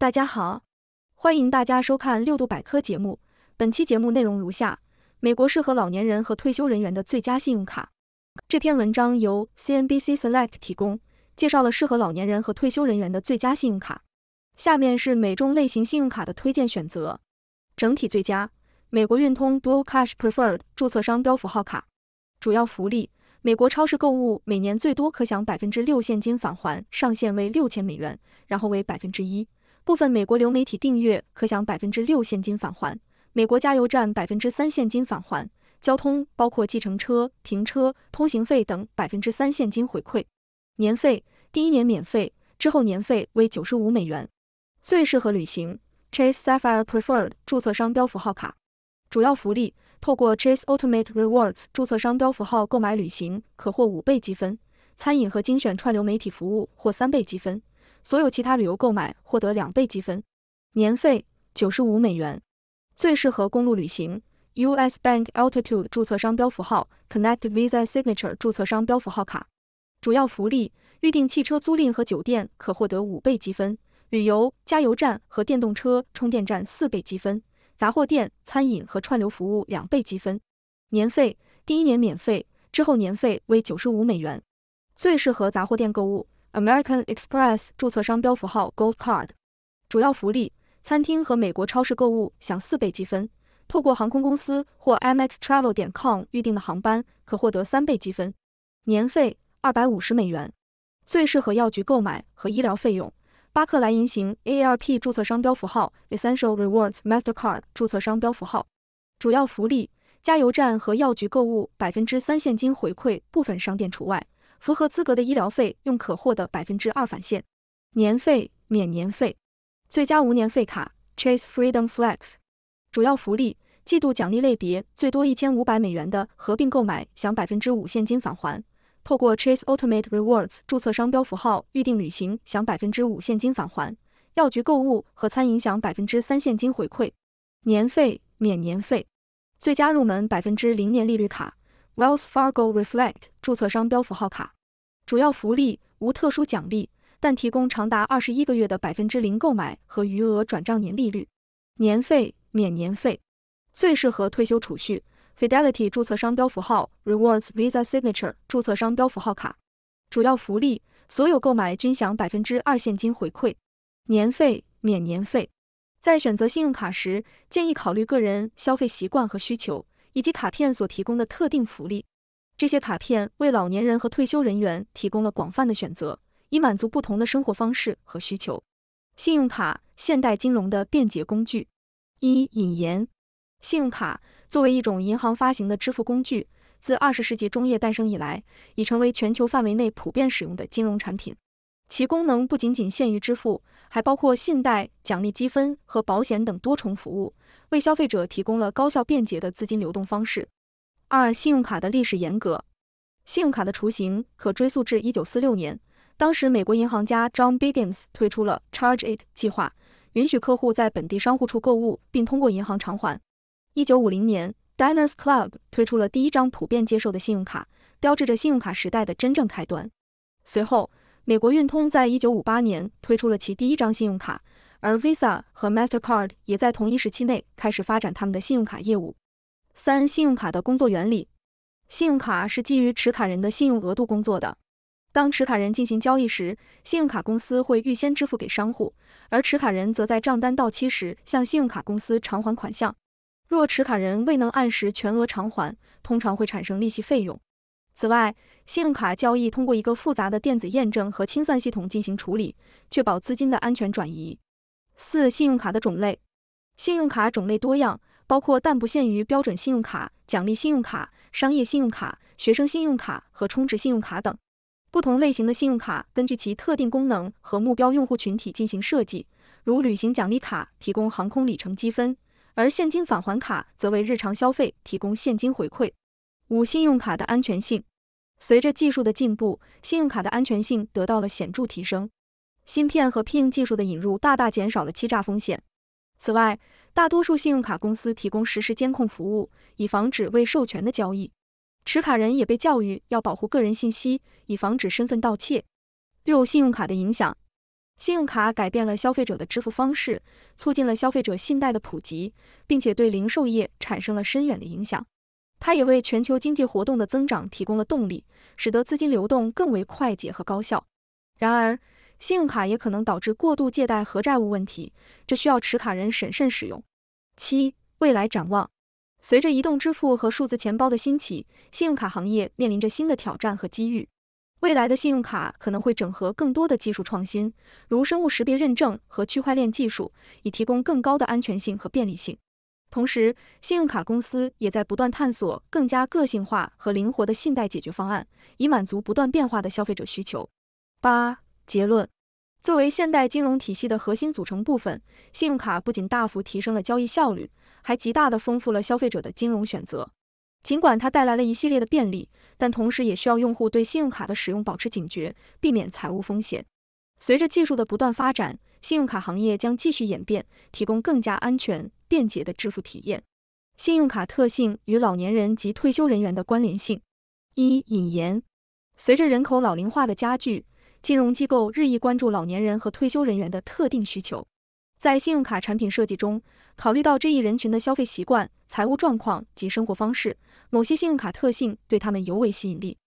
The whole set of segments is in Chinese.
大家好，欢迎大家收看六度百科节目。本期节目内容如下：美国适合老年人和退休人员的最佳信用卡。这篇文章由 CNBC Select 提供，介绍了适合老年人和退休人员的最佳信用卡。下面是每种类型信用卡的推荐选择。整体最佳：美国运通 Blue Cash Preferred 注册商标符号卡。主要福利：美国超市购物每年最多可享百分之六现金返还，上限为六千美元，然后为百分之一。部分美国流媒体订阅可享百分之六现金返还，美国加油站百分之三现金返还，交通包括计程车、停车、通行费等百分之三现金回馈。年费第一年免费，之后年费为九十五美元。最适合旅行 Chase Sapphire Preferred 注册商标符号卡，主要福利：透过 Chase Ultimate Rewards 注册商标符号购买旅行，可获五倍积分；餐饮和精选串流媒体服务或三倍积分。所有其他旅游购买获得两倍积分，年费九十五美元，最适合公路旅行。US Bank Altitude 注册商标符号，Connect Visa Signature 注册商标符号卡。主要福利：预订汽车租赁和酒店可获得五倍积分，旅游、加油站和电动车充电站四倍积分，杂货店、餐饮和串流服务两倍积分。年费：第一年免费，之后年费为九十五美元，最适合杂货店购物。American Express 注册商标符号 Gold Card 主要福利：餐厅和美国超市购物享四倍积分，透过航空公司或 mxtravel.com 预定的航班可获得三倍积分。年费二百五十美元，最适合药局购买和医疗费用。巴克莱银行 AARP 注册商标符号 Essential Rewards Mastercard 注册商标符号主要福利：加油站和药局购物百分之三现金回馈，部分商店除外。符合资格的医疗费用可获得百分之二返现，年费免年费，最佳无年费卡 Chase Freedom Flex。主要福利季度奖励类别最多一千五百美元的合并购买享百分之五现金返还，透过 Chase Ultimate Rewards 注册商标符号预定旅行享百分之五现金返还，药局购物和餐饮享百分之三现金回馈。年费免年费，最佳入门百分之零年利率卡 Wells Fargo Reflect 注册商标符号卡。主要福利无特殊奖励，但提供长达二十一个月的百分之零购买和余额转账年利率，年费免年费，最适合退休储蓄。Fidelity 注册商标符号 Rewards Visa Signature 注册商标符号卡，主要福利所有购买均享百分之二现金回馈，年费免年费。在选择信用卡时，建议考虑个人消费习惯和需求，以及卡片所提供的特定福利。这些卡片为老年人和退休人员提供了广泛的选择，以满足不同的生活方式和需求。信用卡，现代金融的便捷工具。一、引言：信用卡作为一种银行发行的支付工具，自二十世纪中叶诞生以来，已成为全球范围内普遍使用的金融产品。其功能不仅仅限于支付，还包括信贷、奖励积分和保险等多重服务，为消费者提供了高效便捷的资金流动方式。二、信用卡的历史严格。信用卡的雏形可追溯至一九四六年，当时美国银行家 John b i g g i n s 推出了 Charge It 计划，允许客户在本地商户处购物，并通过银行偿还。一九五零年，Diners Club 推出了第一张普遍接受的信用卡，标志着信用卡时代的真正开端。随后，美国运通在一九五八年推出了其第一张信用卡，而 Visa 和 Mastercard 也在同一时期内开始发展他们的信用卡业务。三、信用卡的工作原理。信用卡是基于持卡人的信用额度工作的。当持卡人进行交易时，信用卡公司会预先支付给商户，而持卡人则在账单到期时向信用卡公司偿还款项。若持卡人未能按时全额偿还，通常会产生利息费用。此外，信用卡交易通过一个复杂的电子验证和清算系统进行处理，确保资金的安全转移。四、信用卡的种类。信用卡种类多样。包括但不限于标准信用卡、奖励信用卡、商业信用卡、学生信用卡和充值信用卡等不同类型的信用卡，根据其特定功能和目标用户群体进行设计。如旅行奖励卡提供航空里程积分，而现金返还卡则为日常消费提供现金回馈。五、信用卡的安全性随着技术的进步，信用卡的安全性得到了显著提升。芯片和 PIN 技术的引入大大减少了欺诈风险。此外，大多数信用卡公司提供实时监控服务，以防止未授权的交易。持卡人也被教育要保护个人信息，以防止身份盗窃。六、信用卡的影响。信用卡改变了消费者的支付方式，促进了消费者信贷的普及，并且对零售业产生了深远的影响。它也为全球经济活动的增长提供了动力，使得资金流动更为快捷和高效。然而，信用卡也可能导致过度借贷和债务问题，这需要持卡人审慎使用。七、未来展望，随着移动支付和数字钱包的兴起，信用卡行业面临着新的挑战和机遇。未来的信用卡可能会整合更多的技术创新，如生物识别认证和区块链技术，以提供更高的安全性和便利性。同时，信用卡公司也在不断探索更加个性化和灵活的信贷解决方案，以满足不断变化的消费者需求。八。结论：作为现代金融体系的核心组成部分，信用卡不仅大幅提升了交易效率，还极大的丰富了消费者的金融选择。尽管它带来了一系列的便利，但同时也需要用户对信用卡的使用保持警觉，避免财务风险。随着技术的不断发展，信用卡行业将继续演变，提供更加安全、便捷的支付体验。信用卡特性与老年人及退休人员的关联性：一、引言：随着人口老龄化的加剧，金融机构日益关注老年人和退休人员的特定需求，在信用卡产品设计中，考虑到这一人群的消费习惯、财务状况及生活方式，某些信用卡特性对他们尤为吸引力。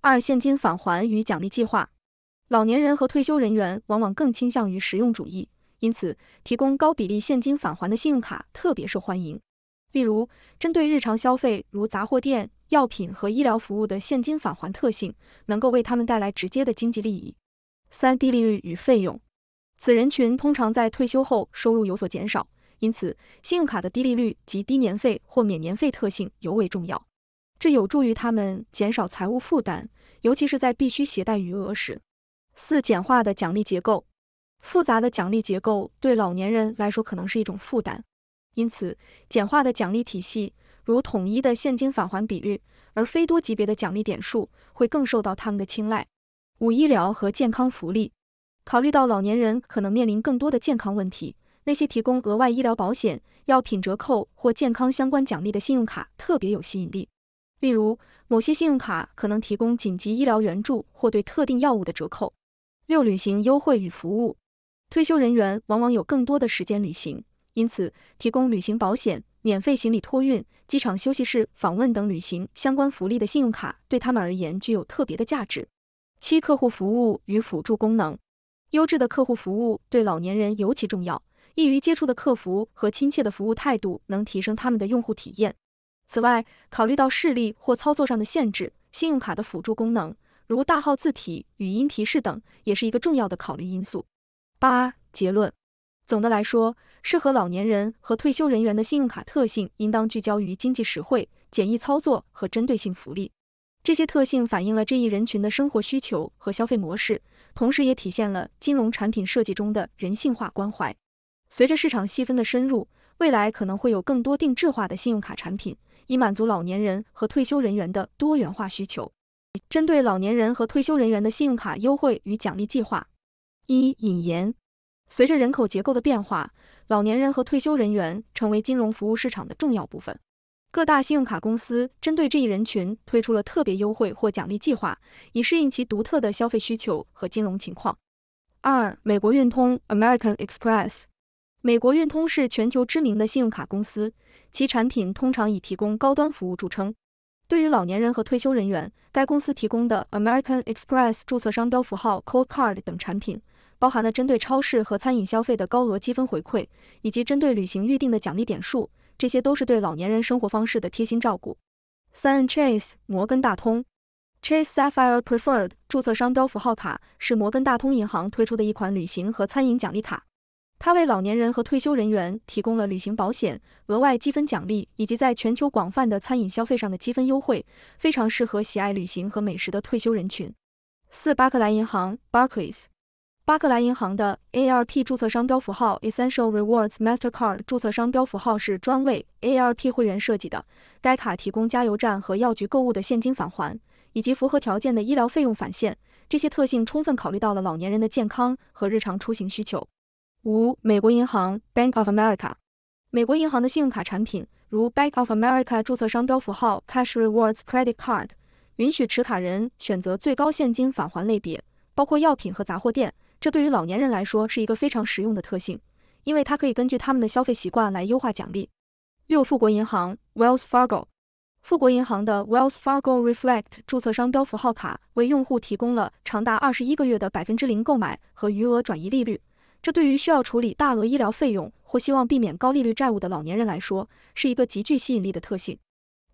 二、现金返还与奖励计划，老年人和退休人员往往更倾向于实用主义，因此提供高比例现金返还的信用卡特别受欢迎。例如，针对日常消费如杂货店、药品和医疗服务的现金返还特性，能够为他们带来直接的经济利益。三、低利率与费用，此人群通常在退休后收入有所减少，因此信用卡的低利率及低年费或免年费特性尤为重要，这有助于他们减少财务负担，尤其是在必须携带余额时。四、简化的奖励结构，复杂的奖励结构对老年人来说可能是一种负担。因此，简化的奖励体系，如统一的现金返还比率，而非多级别的奖励点数，会更受到他们的青睐。五、医疗和健康福利，考虑到老年人可能面临更多的健康问题，那些提供额外医疗保险、药品折扣或健康相关奖励的信用卡特别有吸引力。例如，某些信用卡可能提供紧急医疗援助或对特定药物的折扣。六、旅行优惠与服务，退休人员往往有更多的时间旅行。因此，提供旅行保险、免费行李托运、机场休息室访问等旅行相关福利的信用卡，对他们而言具有特别的价值。七、客户服务与辅助功能，优质的客户服务对老年人尤其重要，易于接触的客服和亲切的服务态度能提升他们的用户体验。此外，考虑到视力或操作上的限制，信用卡的辅助功能如大号字体、语音提示等，也是一个重要的考虑因素。八、结论。总的来说，适合老年人和退休人员的信用卡特性应当聚焦于经济实惠、简易操作和针对性福利。这些特性反映了这一人群的生活需求和消费模式，同时也体现了金融产品设计中的人性化关怀。随着市场细分的深入，未来可能会有更多定制化的信用卡产品，以满足老年人和退休人员的多元化需求。针对老年人和退休人员的信用卡优惠与奖励计划，一引言。随着人口结构的变化，老年人和退休人员成为金融服务市场的重要部分。各大信用卡公司针对这一人群推出了特别优惠或奖励计划，以适应其独特的消费需求和金融情况。二、美国运通 American Express 美国运通是全球知名的信用卡公司，其产品通常以提供高端服务著称。对于老年人和退休人员，该公司提供的 American Express 注册商标符号 c o l d Card 等产品。包含了针对超市和餐饮消费的高额积分回馈，以及针对旅行预定的奖励点数，这些都是对老年人生活方式的贴心照顾。三 Chase 摩根大通 Chase Sapphire Preferred 注册商标符号卡是摩根大通银行推出的一款旅行和餐饮奖励卡，它为老年人和退休人员提供了旅行保险、额外积分奖励以及在全球广泛的餐饮消费上的积分优惠，非常适合喜爱旅行和美食的退休人群。四巴克莱银行 Barclays。巴克莱银行的 A R P 注册商标符号 Essential Rewards Mastercard 注册商标符号是专为 A R P 会员设计的，该卡提供加油站和药局购物的现金返还，以及符合条件的医疗费用返现。这些特性充分考虑到了老年人的健康和日常出行需求。五、美国银行 Bank of America 美国银行的信用卡产品，如 Bank of America 注册商标符号 Cash Rewards Credit Card，允许持卡人选择最高现金返还类别，包括药品和杂货店。这对于老年人来说是一个非常实用的特性，因为它可以根据他们的消费习惯来优化奖励。六，富国银行 （Wells Fargo） 富国银行的 Wells Fargo Reflect 注册商标符号卡为用户提供了长达二十一个月的百分之零购买和余额转移利率，这对于需要处理大额医疗费用或希望避免高利率债务的老年人来说是一个极具吸引力的特性。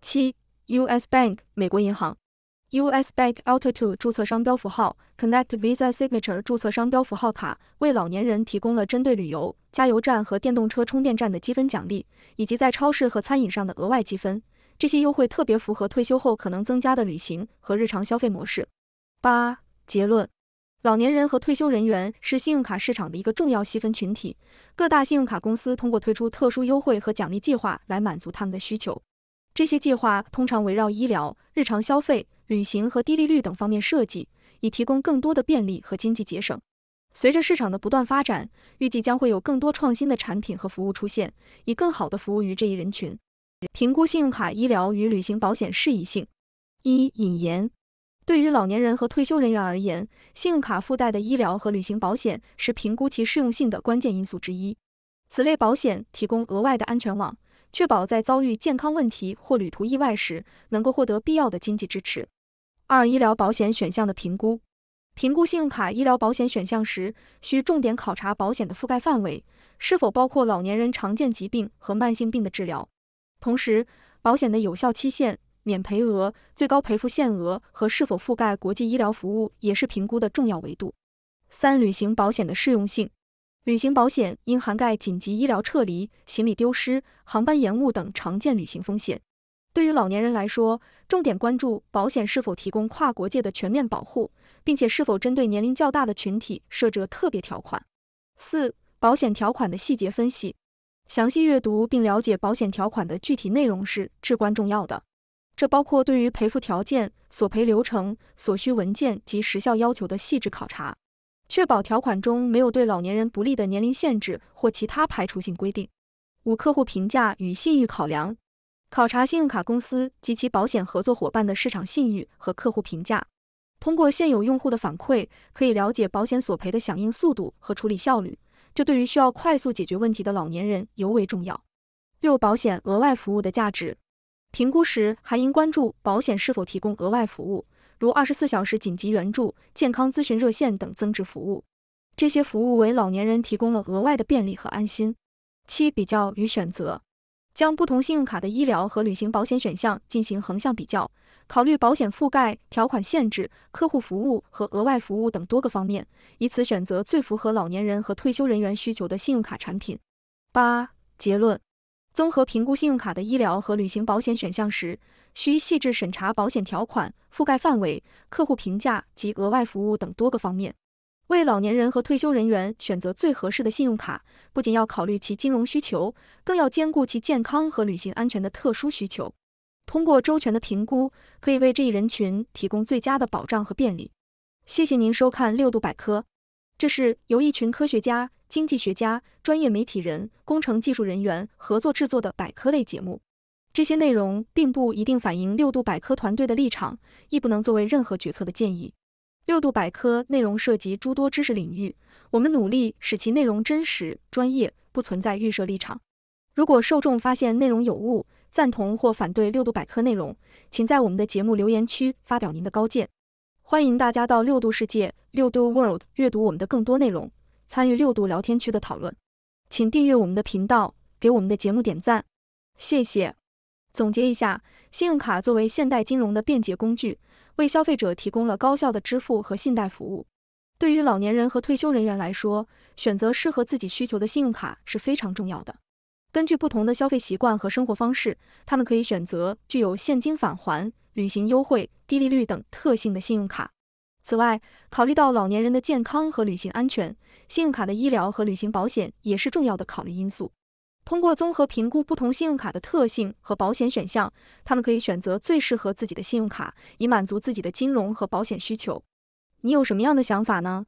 七，US Bank 美国银行。U.S. Bank a u t o t 注册商标符号，Connect Visa Signature 注册商标符号卡为老年人提供了针对旅游、加油站和电动车充电站的积分奖励，以及在超市和餐饮上的额外积分。这些优惠特别符合退休后可能增加的旅行和日常消费模式。八、结论：老年人和退休人员是信用卡市场的一个重要细分群体，各大信用卡公司通过推出特殊优惠和奖励计划来满足他们的需求。这些计划通常围绕医疗、日常消费。旅行和低利率等方面设计，以提供更多的便利和经济节省。随着市场的不断发展，预计将会有更多创新的产品和服务出现，以更好的服务于这一人群。评估信用卡、医疗与旅行保险适宜性。一、引言，对于老年人和退休人员而言，信用卡附带的医疗和旅行保险是评估其适用性的关键因素之一。此类保险提供额外的安全网，确保在遭遇健康问题或旅途意外时，能够获得必要的经济支持。二、医疗保险选项的评估。评估信用卡医疗保险选项时，需重点考察保险的覆盖范围是否包括老年人常见疾病和慢性病的治疗，同时，保险的有效期限、免赔额、最高赔付限额和是否覆盖国际医疗服务也是评估的重要维度。三、旅行保险的适用性。旅行保险应涵盖紧急医疗撤离、行李丢失、航班延误等常见旅行风险。对于老年人来说，重点关注保险是否提供跨国界的全面保护，并且是否针对年龄较大的群体设置了特别条款。四、保险条款的细节分析，详细阅读并了解保险条款的具体内容是至关重要的。这包括对于赔付条件、索赔流程、所需文件及时效要求的细致考察，确保条款中没有对老年人不利的年龄限制或其他排除性规定。五、客户评价与信誉考量。考察信用卡公司及其保险合作伙伴的市场信誉和客户评价。通过现有用户的反馈，可以了解保险索赔的响应速度和处理效率，这对于需要快速解决问题的老年人尤为重要。六、保险额外服务的价值评估时，还应关注保险是否提供额外服务，如二十四小时紧急援助、健康咨询热线等增值服务。这些服务为老年人提供了额外的便利和安心。七、比较与选择。将不同信用卡的医疗和旅行保险选项进行横向比较，考虑保险覆盖、条款限制、客户服务和额外服务等多个方面，以此选择最符合老年人和退休人员需求的信用卡产品。八、结论：综合评估信用卡的医疗和旅行保险选项时，需细致审查保险条款、覆盖范围、客户评价及额外服务等多个方面。为老年人和退休人员选择最合适的信用卡，不仅要考虑其金融需求，更要兼顾其健康和旅行安全的特殊需求。通过周全的评估，可以为这一人群提供最佳的保障和便利。谢谢您收看六度百科，这是由一群科学家、经济学家、专业媒体人、工程技术人员合作制作的百科类节目。这些内容并不一定反映六度百科团队的立场，亦不能作为任何决策的建议。六度百科内容涉及诸多知识领域，我们努力使其内容真实、专业，不存在预设立场。如果受众发现内容有误，赞同或反对六度百科内容，请在我们的节目留言区发表您的高见。欢迎大家到六度世界（六度 World） 阅读我们的更多内容，参与六度聊天区的讨论。请订阅我们的频道，给我们的节目点赞，谢谢。总结一下，信用卡作为现代金融的便捷工具。为消费者提供了高效的支付和信贷服务。对于老年人和退休人员来说，选择适合自己需求的信用卡是非常重要的。根据不同的消费习惯和生活方式，他们可以选择具有现金返还、旅行优惠、低利率等特性的信用卡。此外，考虑到老年人的健康和旅行安全，信用卡的医疗和旅行保险也是重要的考虑因素。通过综合评估不同信用卡的特性和保险选项，他们可以选择最适合自己的信用卡，以满足自己的金融和保险需求。你有什么样的想法呢？